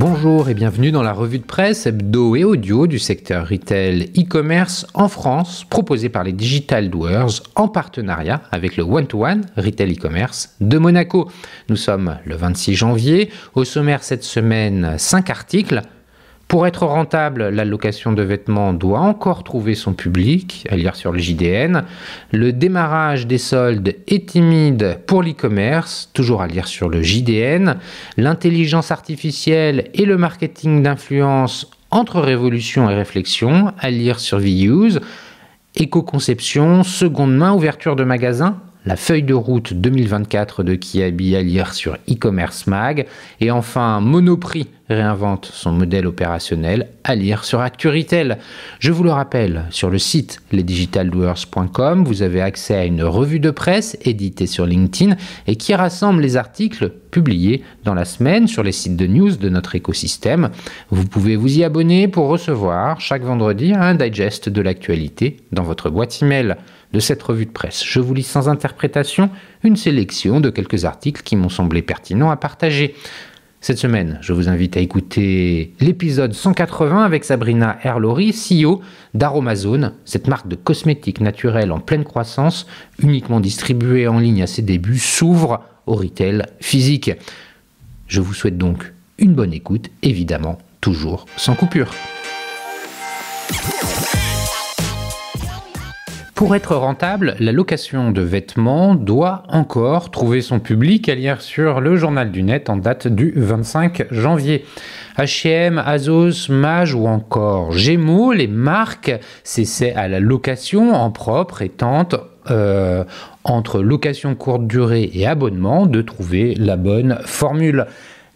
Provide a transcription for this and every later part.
Bonjour et bienvenue dans la revue de presse hebdo et audio du secteur retail e-commerce en France, proposée par les Digital Doers en partenariat avec le One-to-One Retail e-commerce de Monaco. Nous sommes le 26 janvier. Au sommaire cette semaine, 5 articles pour être rentable, location de vêtements doit encore trouver son public, à lire sur le JDN. Le démarrage des soldes est timide pour l'e-commerce, toujours à lire sur le JDN. L'intelligence artificielle et le marketing d'influence entre révolution et réflexion, à lire sur VUs. Éco-conception, seconde main, ouverture de magasins, la feuille de route 2024 de Kiabi à lire sur e-commerce mag, et enfin Monoprix réinvente son modèle opérationnel à lire sur Acturitel. Je vous le rappelle, sur le site lesdigitaldoers.com, vous avez accès à une revue de presse éditée sur LinkedIn et qui rassemble les articles publiés dans la semaine sur les sites de news de notre écosystème. Vous pouvez vous y abonner pour recevoir chaque vendredi un digest de l'actualité dans votre boîte email de cette revue de presse. Je vous lis sans interprétation une sélection de quelques articles qui m'ont semblé pertinents à partager. Cette semaine, je vous invite à écouter l'épisode 180 avec Sabrina Erlori, CEO d'Aromazone, cette marque de cosmétiques naturels en pleine croissance, uniquement distribuée en ligne à ses débuts, s'ouvre au retail physique. Je vous souhaite donc une bonne écoute, évidemment, toujours sans coupure. Pour être rentable, la location de vêtements doit encore trouver son public à lire sur le journal du net en date du 25 janvier. H&M, Azos, Mage ou encore Gémeaux, les marques cessaient à la location en propre et tentent euh, entre location courte durée et abonnement de trouver la bonne formule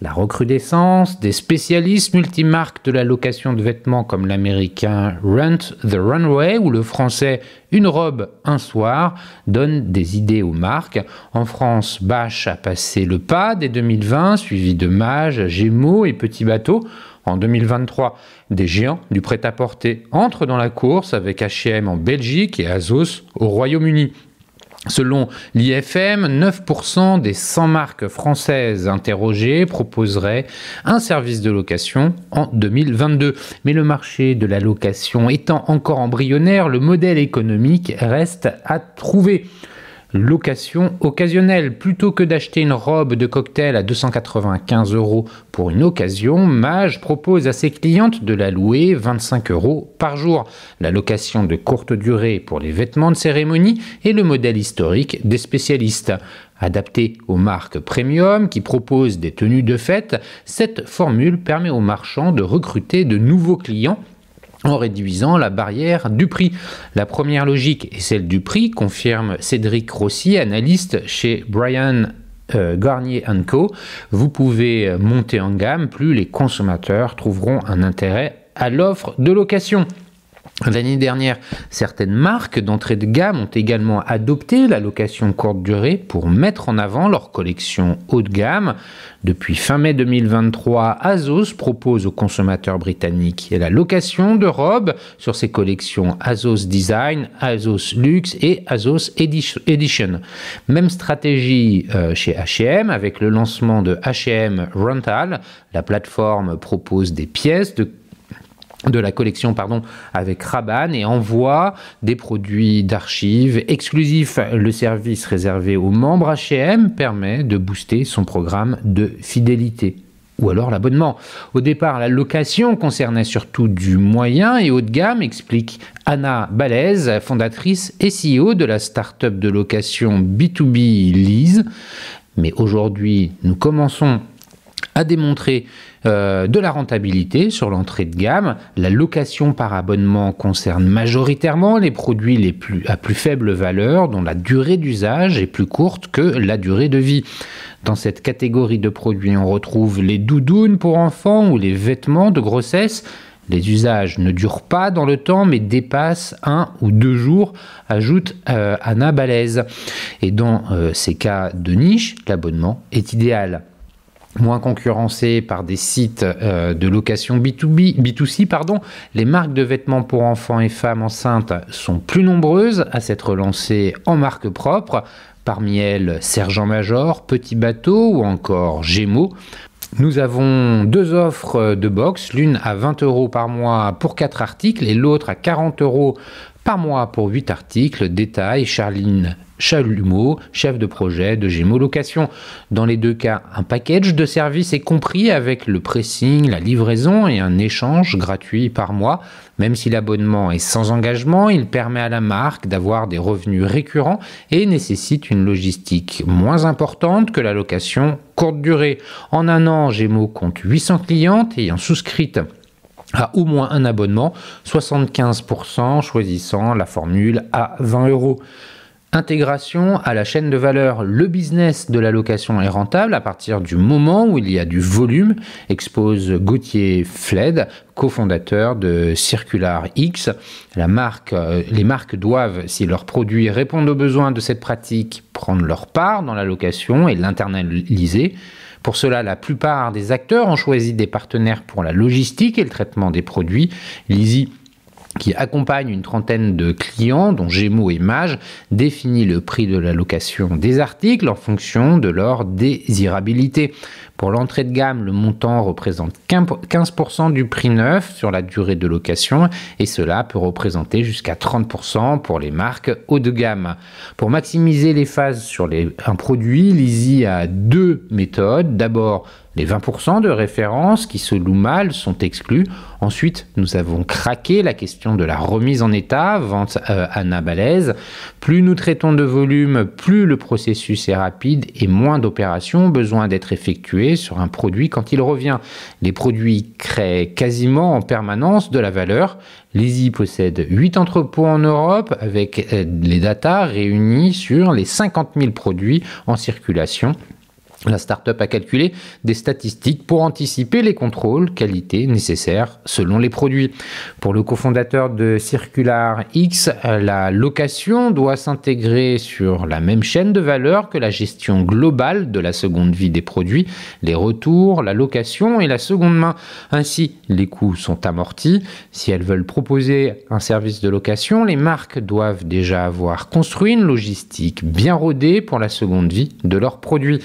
la recrudescence des spécialistes multimarques de la location de vêtements comme l'américain Rent the Runway ou le français Une robe un soir donne des idées aux marques. En France, Bache a passé le pas dès 2020, suivi de Mage, Gémeaux et Petit Bateau. En 2023, des géants du prêt-à-porter entrent dans la course avec H&M en Belgique et Azos au Royaume-Uni. Selon l'IFM, 9% des 100 marques françaises interrogées proposeraient un service de location en 2022. Mais le marché de la location étant encore embryonnaire, le modèle économique reste à trouver location occasionnelle. Plutôt que d'acheter une robe de cocktail à 295 euros pour une occasion, MAJ propose à ses clientes de la louer 25 euros par jour. La location de courte durée pour les vêtements de cérémonie est le modèle historique des spécialistes. Adaptée aux marques premium qui proposent des tenues de fête, cette formule permet aux marchands de recruter de nouveaux clients en réduisant la barrière du prix. La première logique est celle du prix, confirme Cédric Rossi, analyste chez Brian euh, Garnier Co. Vous pouvez monter en gamme, plus les consommateurs trouveront un intérêt à l'offre de location. L'année dernière, certaines marques d'entrée de gamme ont également adopté la location courte durée pour mettre en avant leur collection haut de gamme. Depuis fin mai 2023, Azos propose aux consommateurs britanniques la location de robes sur ses collections Azos Design, Azos Luxe et Azos Edition. Même stratégie euh, chez H&M avec le lancement de H&M Rental. La plateforme propose des pièces de de la collection pardon avec Rabanne et envoie des produits d'archives exclusifs. Le service réservé aux membres H&M permet de booster son programme de fidélité ou alors l'abonnement. Au départ, la location concernait surtout du moyen et haut de gamme, explique Anna Balèze, fondatrice et CEO de la start-up de location B2B Lease. Mais aujourd'hui, nous commençons à démontrer euh, de la rentabilité sur l'entrée de gamme. La location par abonnement concerne majoritairement les produits à plus faible valeur, dont la durée d'usage est plus courte que la durée de vie. Dans cette catégorie de produits, on retrouve les doudounes pour enfants ou les vêtements de grossesse. Les usages ne durent pas dans le temps mais dépassent un ou deux jours, ajoute euh, Anna Balaise. Et dans euh, ces cas de niche, l'abonnement est idéal moins concurrencés par des sites euh, de location B2B, B2C, pardon, les marques de vêtements pour enfants et femmes enceintes sont plus nombreuses à s'être lancées en marque propre, parmi elles Sergent Major, Petit Bateau ou encore Gémeaux. Nous avons deux offres de box, l'une à 20 euros par mois pour 4 articles et l'autre à 40 euros par mois pour 8 articles. Détail, Charline chalumeau, chef de projet, de Gémeaux Location. Dans les deux cas, un package de services est compris avec le pressing, la livraison et un échange gratuit par mois. Même si l'abonnement est sans engagement, il permet à la marque d'avoir des revenus récurrents et nécessite une logistique moins importante que la location courte durée. En un an, Gémeaux compte 800 clientes ayant souscrit à au moins un abonnement, 75% choisissant la formule à 20 euros. Intégration à la chaîne de valeur. Le business de la location est rentable à partir du moment où il y a du volume, expose Gauthier Fled, cofondateur de Circular X. La marque, euh, les marques doivent, si leurs produits répondent aux besoins de cette pratique, prendre leur part dans la location et l'internaliser. Pour cela, la plupart des acteurs ont choisi des partenaires pour la logistique et le traitement des produits. Lizzie qui accompagne une trentaine de clients, dont Gémeaux et Mage, définit le prix de la location des articles en fonction de leur désirabilité. Pour l'entrée de gamme, le montant représente 15% du prix neuf sur la durée de location et cela peut représenter jusqu'à 30% pour les marques haut de gamme. Pour maximiser les phases sur un produit, l'Easy a deux méthodes. D'abord, les 20% de références qui se louent mal sont exclus. Ensuite, nous avons craqué la question de la remise en état, vente à euh, Anna Plus nous traitons de volume, plus le processus est rapide et moins d'opérations ont besoin d'être effectuées sur un produit quand il revient. Les produits créent quasiment en permanence de la valeur. L'EASY possède 8 entrepôts en Europe avec euh, les datas réunies sur les 50 000 produits en circulation. La start-up a calculé des statistiques pour anticiper les contrôles qualité nécessaires selon les produits. Pour le cofondateur de Circular X, la location doit s'intégrer sur la même chaîne de valeur que la gestion globale de la seconde vie des produits, les retours, la location et la seconde main. Ainsi, les coûts sont amortis. Si elles veulent proposer un service de location, les marques doivent déjà avoir construit une logistique bien rodée pour la seconde vie de leurs produits.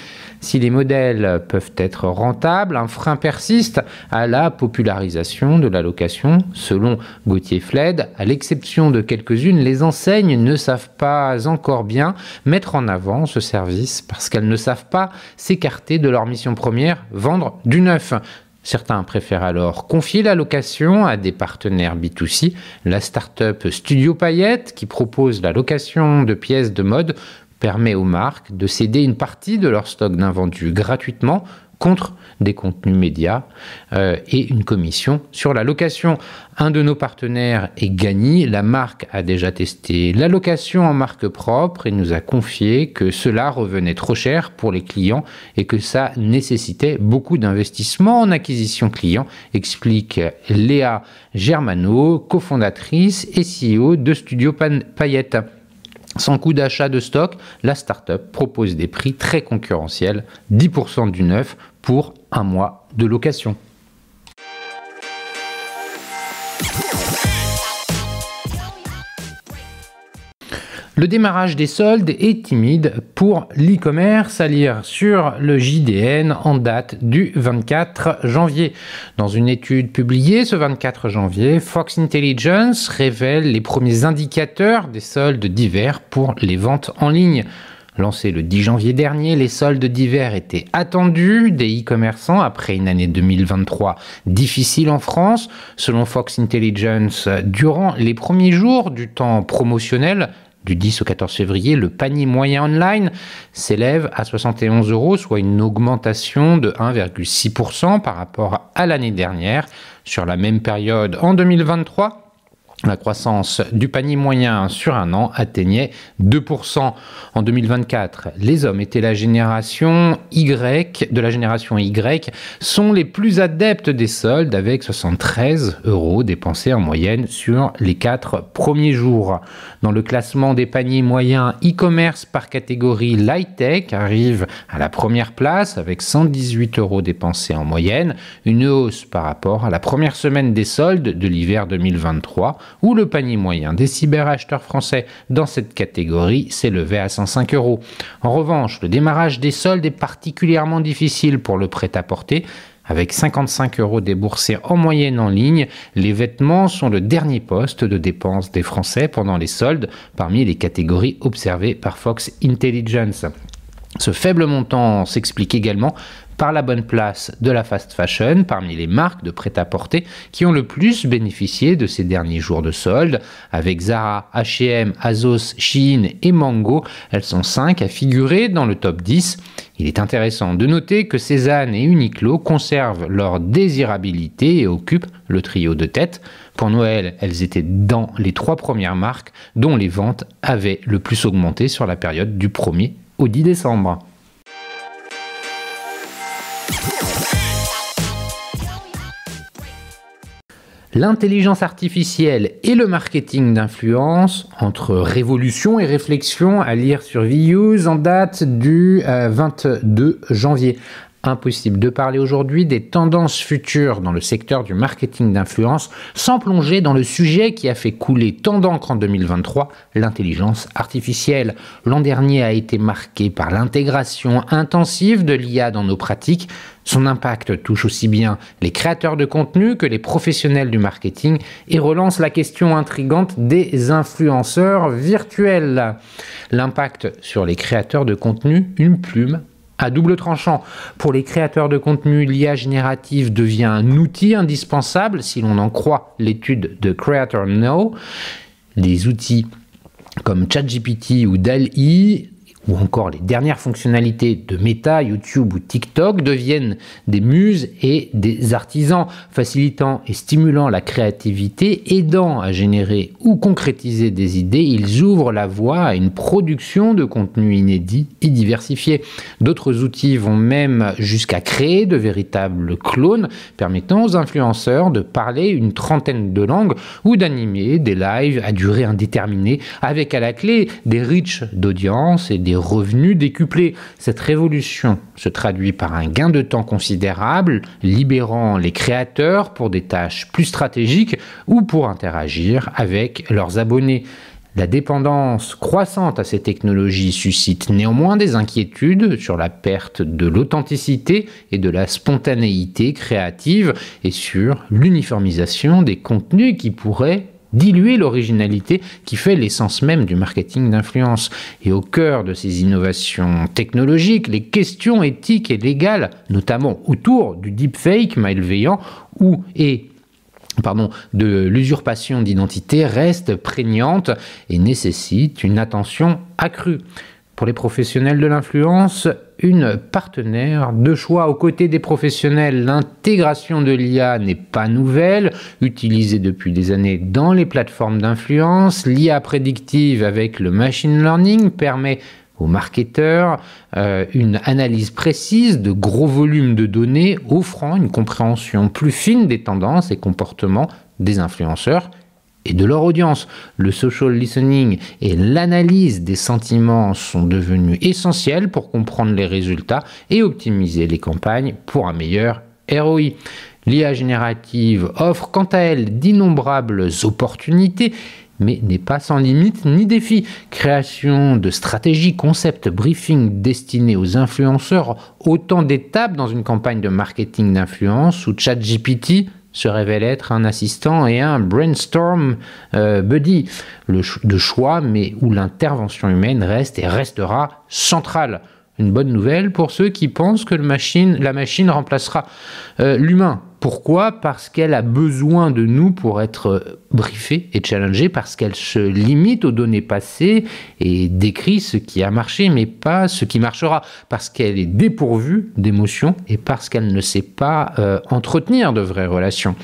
Si les modèles peuvent être rentables, un frein persiste à la popularisation de la location. Selon Gauthier Fled, à l'exception de quelques-unes, les enseignes ne savent pas encore bien mettre en avant ce service parce qu'elles ne savent pas s'écarter de leur mission première, vendre du neuf. Certains préfèrent alors confier la location à des partenaires B2C. La start-up Studio Payette, qui propose la location de pièces de mode, permet aux marques de céder une partie de leur stock d'invendus gratuitement contre des contenus médias euh, et une commission sur la location. Un de nos partenaires est gagné, La marque a déjà testé la location en marque propre et nous a confié que cela revenait trop cher pour les clients et que ça nécessitait beaucoup d'investissements en acquisition client, explique Léa Germano, cofondatrice et CEO de Studio Payette. Sans coût d'achat de stock, la start-up propose des prix très concurrentiels, 10% du neuf pour un mois de location. Le démarrage des soldes est timide pour l'e-commerce à lire sur le JDN en date du 24 janvier. Dans une étude publiée ce 24 janvier, Fox Intelligence révèle les premiers indicateurs des soldes d'hiver pour les ventes en ligne. Lancés le 10 janvier dernier, les soldes d'hiver étaient attendus des e-commerçants après une année 2023 difficile en France. Selon Fox Intelligence, durant les premiers jours du temps promotionnel, du 10 au 14 février, le panier moyen online s'élève à 71 euros, soit une augmentation de 1,6% par rapport à l'année dernière. Sur la même période en 2023, la croissance du panier moyen sur un an atteignait 2%. En 2024, les hommes étaient la génération Y, de la génération Y, sont les plus adeptes des soldes avec 73 euros dépensés en moyenne sur les quatre premiers jours. Dans le classement des paniers moyens e-commerce par catégorie tech arrive à la première place avec 118 euros dépensés en moyenne, une hausse par rapport à la première semaine des soldes de l'hiver 2023 où le panier moyen des cyberacheteurs français dans cette catégorie s'élevait à 105 euros. En revanche, le démarrage des soldes est particulièrement difficile pour le prêt-à-porter, avec 55 euros déboursés en moyenne en ligne, les vêtements sont le dernier poste de dépense des Français pendant les soldes parmi les catégories observées par Fox Intelligence. Ce faible montant s'explique également par la bonne place de la fast fashion parmi les marques de prêt-à-porter qui ont le plus bénéficié de ces derniers jours de solde. Avec Zara, H&M, Azos, Shein et Mango, elles sont 5 à figurer dans le top 10. Il est intéressant de noter que Cézanne et Uniqlo conservent leur désirabilité et occupent le trio de tête. Pour Noël, elles étaient dans les trois premières marques dont les ventes avaient le plus augmenté sur la période du 1er au 10 décembre. L'intelligence artificielle et le marketing d'influence, entre révolution et réflexion, à lire sur VIEWS en date du 22 euh, janvier impossible de parler aujourd'hui des tendances futures dans le secteur du marketing d'influence sans plonger dans le sujet qui a fait couler tant d'encre en 2023, l'intelligence artificielle. L'an dernier a été marqué par l'intégration intensive de l'IA dans nos pratiques. Son impact touche aussi bien les créateurs de contenu que les professionnels du marketing et relance la question intrigante des influenceurs virtuels. L'impact sur les créateurs de contenu, une plume à double tranchant. Pour les créateurs de contenu, l'IA générative devient un outil indispensable si l'on en croit l'étude de Creator Now. Des outils comme ChatGPT ou Dall-E ou encore les dernières fonctionnalités de Meta, YouTube ou TikTok deviennent des muses et des artisans, facilitant et stimulant la créativité, aidant à générer ou concrétiser des idées, ils ouvrent la voie à une production de contenu inédit et diversifié. D'autres outils vont même jusqu'à créer de véritables clones, permettant aux influenceurs de parler une trentaine de langues ou d'animer des lives à durée indéterminée, avec à la clé des riches d'audience et des revenus décuplés. Cette révolution se traduit par un gain de temps considérable, libérant les créateurs pour des tâches plus stratégiques ou pour interagir avec leurs abonnés. La dépendance croissante à ces technologies suscite néanmoins des inquiétudes sur la perte de l'authenticité et de la spontanéité créative et sur l'uniformisation des contenus qui pourraient diluer l'originalité qui fait l'essence même du marketing d'influence. Et au cœur de ces innovations technologiques, les questions éthiques et légales, notamment autour du deepfake malveillant ou et pardon, de l'usurpation d'identité, restent prégnantes et nécessitent une attention accrue. Pour les professionnels de l'influence, une partenaire de choix aux côtés des professionnels. L'intégration de l'IA n'est pas nouvelle, utilisée depuis des années dans les plateformes d'influence. L'IA prédictive avec le machine learning permet aux marketeurs euh, une analyse précise de gros volumes de données offrant une compréhension plus fine des tendances et comportements des influenceurs et de leur audience. Le social listening et l'analyse des sentiments sont devenus essentiels pour comprendre les résultats et optimiser les campagnes pour un meilleur ROI. L'IA générative offre quant à elle d'innombrables opportunités mais n'est pas sans limite ni défi. Création de stratégies, concepts, briefings destinés aux influenceurs, autant d'étapes dans une campagne de marketing d'influence chat ChatGPT se révèle être un assistant et un brainstorm euh, buddy de choix, mais où l'intervention humaine reste et restera centrale. Une bonne nouvelle pour ceux qui pensent que la machine remplacera euh, l'humain. Pourquoi Parce qu'elle a besoin de nous pour être briefée et challengée, parce qu'elle se limite aux données passées et décrit ce qui a marché, mais pas ce qui marchera, parce qu'elle est dépourvue d'émotions et parce qu'elle ne sait pas euh, entretenir de vraies relations.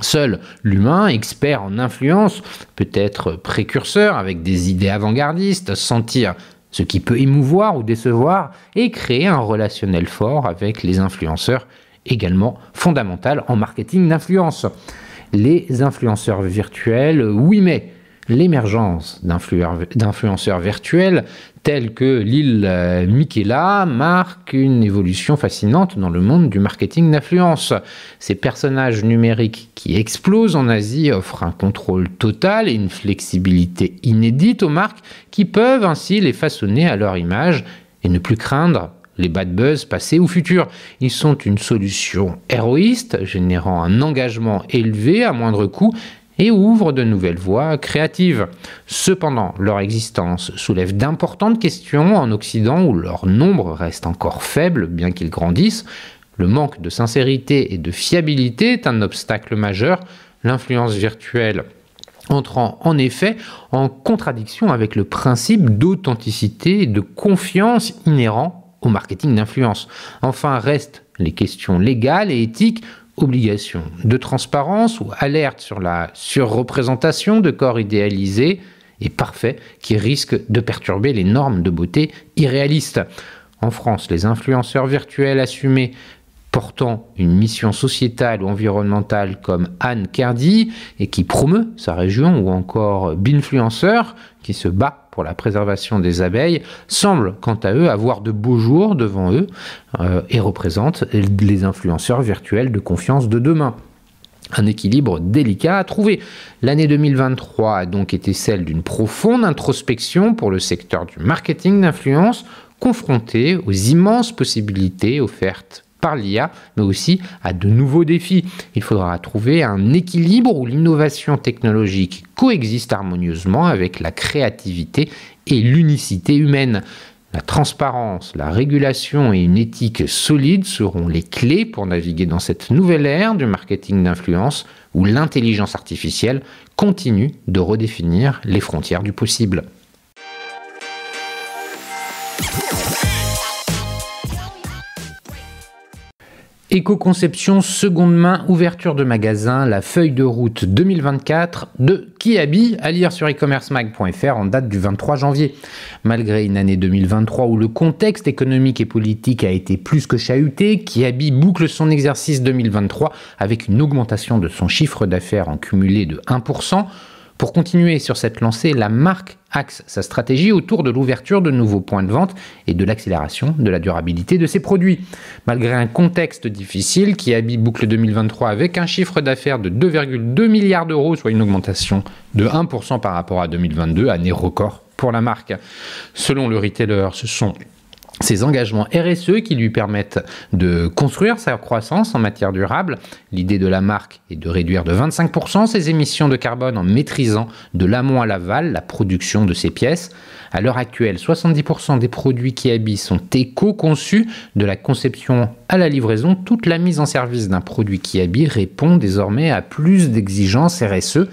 Seul l'humain, expert en influence, peut être précurseur avec des idées avant-gardistes, sentir ce qui peut émouvoir ou décevoir et créer un relationnel fort avec les influenceurs également fondamentale en marketing d'influence. Les influenceurs virtuels, oui mais l'émergence d'influenceurs virtuels tels que l'île euh, Miquela marque une évolution fascinante dans le monde du marketing d'influence. Ces personnages numériques qui explosent en Asie offrent un contrôle total et une flexibilité inédite aux marques qui peuvent ainsi les façonner à leur image et ne plus craindre les bad buzz passés ou futurs. Ils sont une solution héroïste, générant un engagement élevé à moindre coût et ouvrent de nouvelles voies créatives. Cependant, leur existence soulève d'importantes questions en Occident où leur nombre reste encore faible, bien qu'ils grandissent. Le manque de sincérité et de fiabilité est un obstacle majeur. L'influence virtuelle entrant en effet en contradiction avec le principe d'authenticité et de confiance inhérent au marketing d'influence. Enfin, restent les questions légales et éthiques obligation de transparence ou alerte sur la surreprésentation de corps idéalisés et parfaits qui risquent de perturber les normes de beauté irréalistes. En France, les influenceurs virtuels assumés portant une mission sociétale ou environnementale comme Anne Cardi et qui promeut sa région ou encore Binfluenceur qui se bat pour la préservation des abeilles semblent, quant à eux, avoir de beaux jours devant eux euh, et représentent les influenceurs virtuels de confiance de demain. Un équilibre délicat à trouver. L'année 2023 a donc été celle d'une profonde introspection pour le secteur du marketing d'influence, confronté aux immenses possibilités offertes par l'IA, mais aussi à de nouveaux défis. Il faudra trouver un équilibre où l'innovation technologique coexiste harmonieusement avec la créativité et l'unicité humaine. La transparence, la régulation et une éthique solide seront les clés pour naviguer dans cette nouvelle ère du marketing d'influence où l'intelligence artificielle continue de redéfinir les frontières du possible. Éco-conception, seconde main, ouverture de magasin, la feuille de route 2024 de Kiabi à lire sur e-commercemag.fr en date du 23 janvier. Malgré une année 2023 où le contexte économique et politique a été plus que chahuté, Kiabi boucle son exercice 2023 avec une augmentation de son chiffre d'affaires en cumulé de 1%. Pour continuer sur cette lancée, la marque axe sa stratégie autour de l'ouverture de nouveaux points de vente et de l'accélération de la durabilité de ses produits. Malgré un contexte difficile, qui habille boucle 2023 avec un chiffre d'affaires de 2,2 milliards d'euros, soit une augmentation de 1% par rapport à 2022, année record pour la marque. Selon le retailer, ce sont ses engagements RSE qui lui permettent de construire sa croissance en matière durable. L'idée de la marque est de réduire de 25% ses émissions de carbone en maîtrisant de l'amont à l'aval la production de ses pièces. À l'heure actuelle, 70% des produits Kiabi sont éco-conçus, de la conception à la livraison, toute la mise en service d'un produit Kiabi répond désormais à plus d'exigences RSE.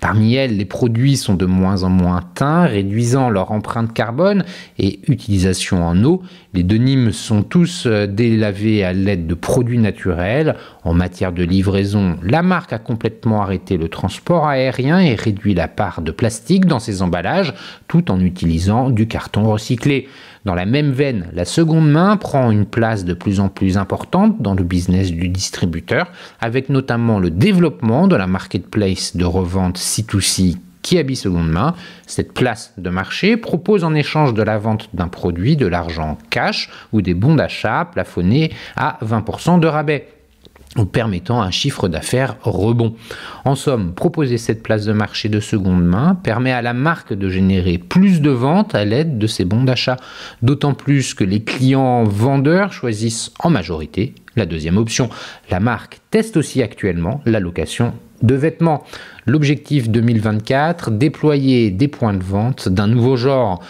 Parmi elles, les produits sont de moins en moins teints, réduisant leur empreinte carbone et utilisation en eau. Les denimes sont tous euh, délavés à l'aide de produits naturels. En matière de livraison, la marque a complètement arrêté le transport aérien et réduit la part de plastique dans ses emballages, tout en utilisant du carton recyclé. Dans la même veine, la seconde main prend une place de plus en plus importante dans le business du distributeur, avec notamment le développement de la marketplace de revente C2C habille Seconde Main. Cette place de marché propose en échange de la vente d'un produit de l'argent cash ou des bons d'achat plafonnés à 20% de rabais permettant un chiffre d'affaires rebond. En somme, proposer cette place de marché de seconde main permet à la marque de générer plus de ventes à l'aide de ses bons d'achat, d'autant plus que les clients vendeurs choisissent en majorité la deuxième option. La marque teste aussi actuellement la location de vêtements. L'objectif 2024, déployer des points de vente d'un nouveau genre.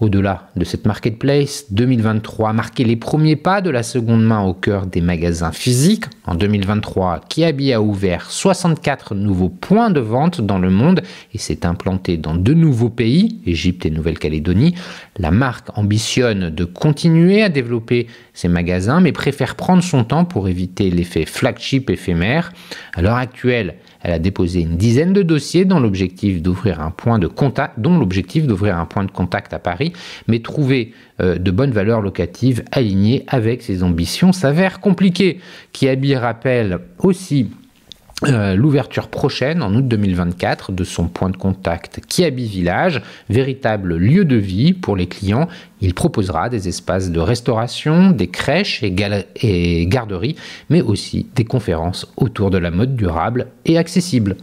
Au-delà de cette marketplace, 2023 a marqué les premiers pas de la seconde main au cœur des magasins physiques. En 2023, Kiabi a ouvert 64 nouveaux points de vente dans le monde et s'est implanté dans deux nouveaux pays, Égypte et Nouvelle-Calédonie. La marque ambitionne de continuer à développer ses magasins mais préfère prendre son temps pour éviter l'effet flagship éphémère. À l'heure actuelle, elle a déposé une dizaine de dossiers dont l'objectif d'ouvrir un point de contact, dont l'objectif d'ouvrir un point de contact à Paris, mais trouver euh, de bonnes valeurs locatives alignées avec ses ambitions s'avère compliqué. Kiabi rappelle aussi euh, l'ouverture prochaine, en août 2024, de son point de contact Kiabi Village, véritable lieu de vie pour les clients. Il proposera des espaces de restauration, des crèches et, garderies, mais aussi des conférences autour de la mode durable et accessible.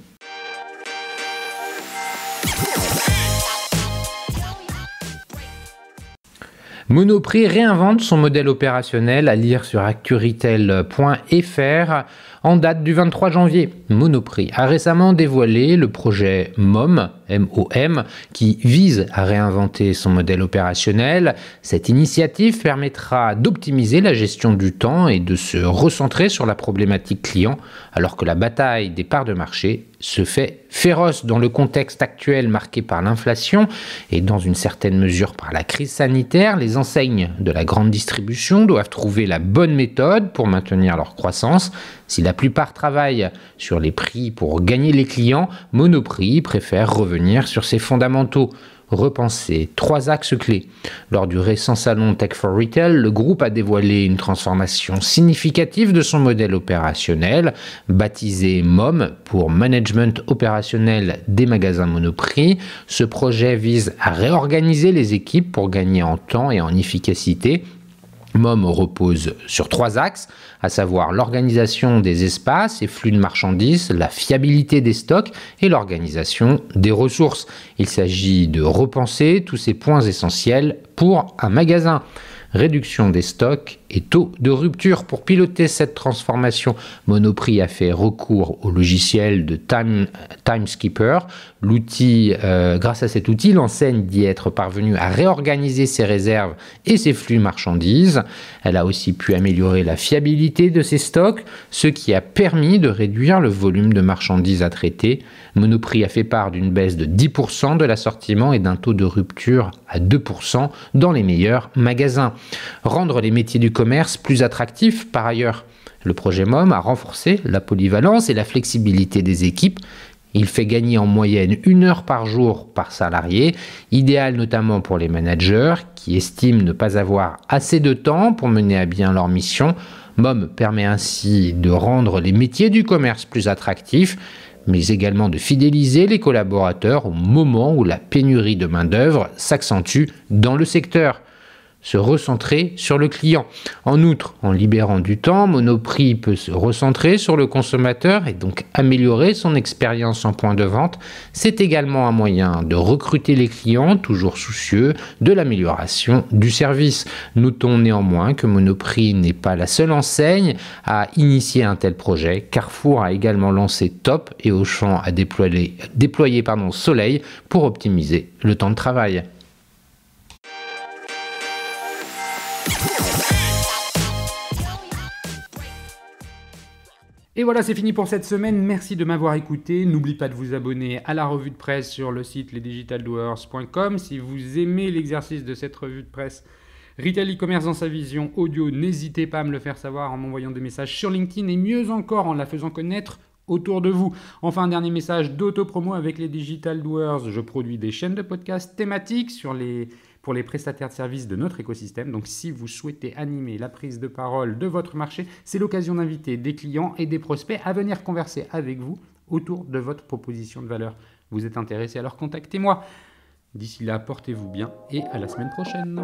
Monoprix réinvente son modèle opérationnel à lire sur acturitel.fr en date du 23 janvier. Monoprix a récemment dévoilé le projet MOM, MOM, qui vise à réinventer son modèle opérationnel. Cette initiative permettra d'optimiser la gestion du temps et de se recentrer sur la problématique client, alors que la bataille des parts de marché se fait féroce dans le contexte actuel marqué par l'inflation et dans une certaine mesure par la crise sanitaire, les enseignes de la grande distribution doivent trouver la bonne méthode pour maintenir leur croissance. Si la plupart travaillent sur les prix pour gagner les clients, Monoprix préfère revenir sur ses fondamentaux repenser trois axes clés. Lors du récent salon Tech for Retail, le groupe a dévoilé une transformation significative de son modèle opérationnel, baptisé MOM pour Management opérationnel des magasins Monoprix. Ce projet vise à réorganiser les équipes pour gagner en temps et en efficacité MOM repose sur trois axes, à savoir l'organisation des espaces et flux de marchandises, la fiabilité des stocks et l'organisation des ressources. Il s'agit de repenser tous ces points essentiels pour un magasin. Réduction des stocks et taux de rupture. Pour piloter cette transformation, Monoprix a fait recours au logiciel de Time, L'outil, euh, grâce à cet outil, l'enseigne d'y être parvenue à réorganiser ses réserves et ses flux marchandises. Elle a aussi pu améliorer la fiabilité de ses stocks, ce qui a permis de réduire le volume de marchandises à traiter. Monoprix a fait part d'une baisse de 10% de l'assortiment et d'un taux de rupture à 2% dans les meilleurs magasins. Rendre les métiers du commerce plus attractif par ailleurs. Le projet MOM a renforcé la polyvalence et la flexibilité des équipes. Il fait gagner en moyenne une heure par jour par salarié, idéal notamment pour les managers qui estiment ne pas avoir assez de temps pour mener à bien leur mission. MOM permet ainsi de rendre les métiers du commerce plus attractifs, mais également de fidéliser les collaborateurs au moment où la pénurie de main-d'œuvre s'accentue dans le secteur se recentrer sur le client. En outre, en libérant du temps, Monoprix peut se recentrer sur le consommateur et donc améliorer son expérience en point de vente. C'est également un moyen de recruter les clients, toujours soucieux de l'amélioration du service. Notons néanmoins que Monoprix n'est pas la seule enseigne à initier un tel projet. Carrefour a également lancé Top et Auchan a déployé, déployé pardon, Soleil pour optimiser le temps de travail. Et voilà, c'est fini pour cette semaine. Merci de m'avoir écouté. N'oublie pas de vous abonner à la revue de presse sur le site lesdigitaldoers.com. Si vous aimez l'exercice de cette revue de presse, Retail e-commerce dans sa vision audio, n'hésitez pas à me le faire savoir en m'envoyant des messages sur LinkedIn et mieux encore en la faisant connaître autour de vous. Enfin, un dernier message dauto avec les Digital Doers. Je produis des chaînes de podcasts thématiques sur les pour les prestataires de services de notre écosystème. Donc si vous souhaitez animer la prise de parole de votre marché, c'est l'occasion d'inviter des clients et des prospects à venir converser avec vous autour de votre proposition de valeur. Vous êtes intéressé, alors contactez-moi. D'ici là, portez-vous bien et à la semaine prochaine.